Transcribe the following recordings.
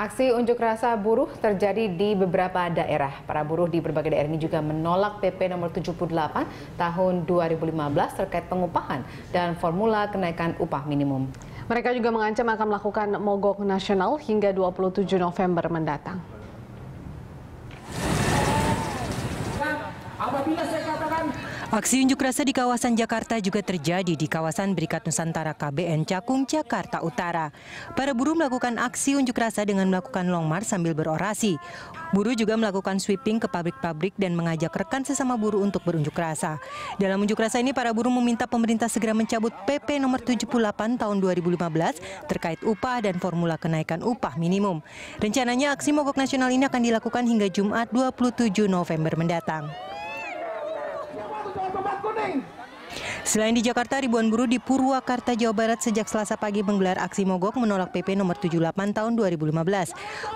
Aksi unjuk rasa buruh terjadi di beberapa daerah. Para buruh di berbagai daerah ini juga menolak PP nomor 78 tahun 2015 terkait pengupahan dan formula kenaikan upah minimum. Mereka juga mengancam akan melakukan mogok nasional hingga 27 November mendatang. Apabila saya katakan Aksi unjuk rasa di kawasan Jakarta juga terjadi di kawasan Berikat Nusantara KBN Cakung, Jakarta Utara. Para buruh melakukan aksi unjuk rasa dengan melakukan long march sambil berorasi. Buruh juga melakukan sweeping ke pabrik-pabrik dan mengajak rekan sesama buruh untuk berunjuk rasa. Dalam unjuk rasa ini, para buruh meminta pemerintah segera mencabut PP nomor 78 tahun 2015 terkait upah dan formula kenaikan upah minimum. Rencananya aksi mogok nasional ini akan dilakukan hingga Jumat 27 November mendatang. Selain di Jakarta, ribuan buruh di Purwakarta, Jawa Barat sejak Selasa pagi menggelar aksi mogok menolak PP nomor 78 tahun 2015.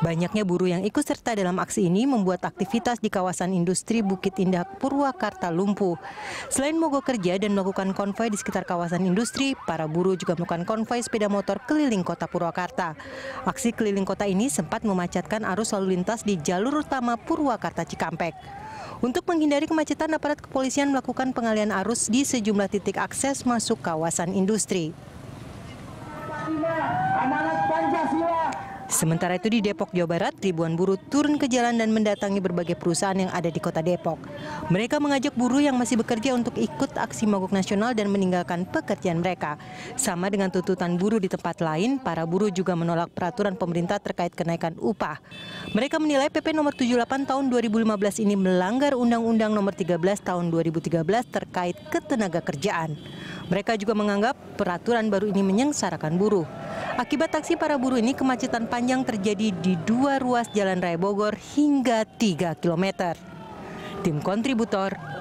Banyaknya buruh yang ikut serta dalam aksi ini membuat aktivitas di kawasan industri Bukit Indah Purwakarta lumpuh. Selain mogok kerja dan melakukan konvoi di sekitar kawasan industri, para buruh juga melakukan konvoi sepeda motor keliling kota Purwakarta. Aksi keliling kota ini sempat memacatkan arus lalu lintas di jalur utama Purwakarta Cikampek. Untuk menghindari kemacetan, aparat kepolisian melakukan pengalian arus di sejumlah titik akses masuk kawasan industri. Sementara itu di Depok, Jawa Barat, ribuan buruh turun ke jalan dan mendatangi berbagai perusahaan yang ada di kota Depok. Mereka mengajak buruh yang masih bekerja untuk ikut aksi mogok nasional dan meninggalkan pekerjaan mereka. Sama dengan tuntutan buruh di tempat lain, para buruh juga menolak peraturan pemerintah terkait kenaikan upah. Mereka menilai PP nomor 78 tahun 2015 ini melanggar Undang-Undang nomor 13 tahun 2013 terkait ketenaga kerjaan. Mereka juga menganggap peraturan baru ini menyengsarakan buruh. Akibat taksi para buruh ini, kemacetan panjang terjadi di dua ruas Jalan Raya Bogor hingga 3 km. Tim kontributor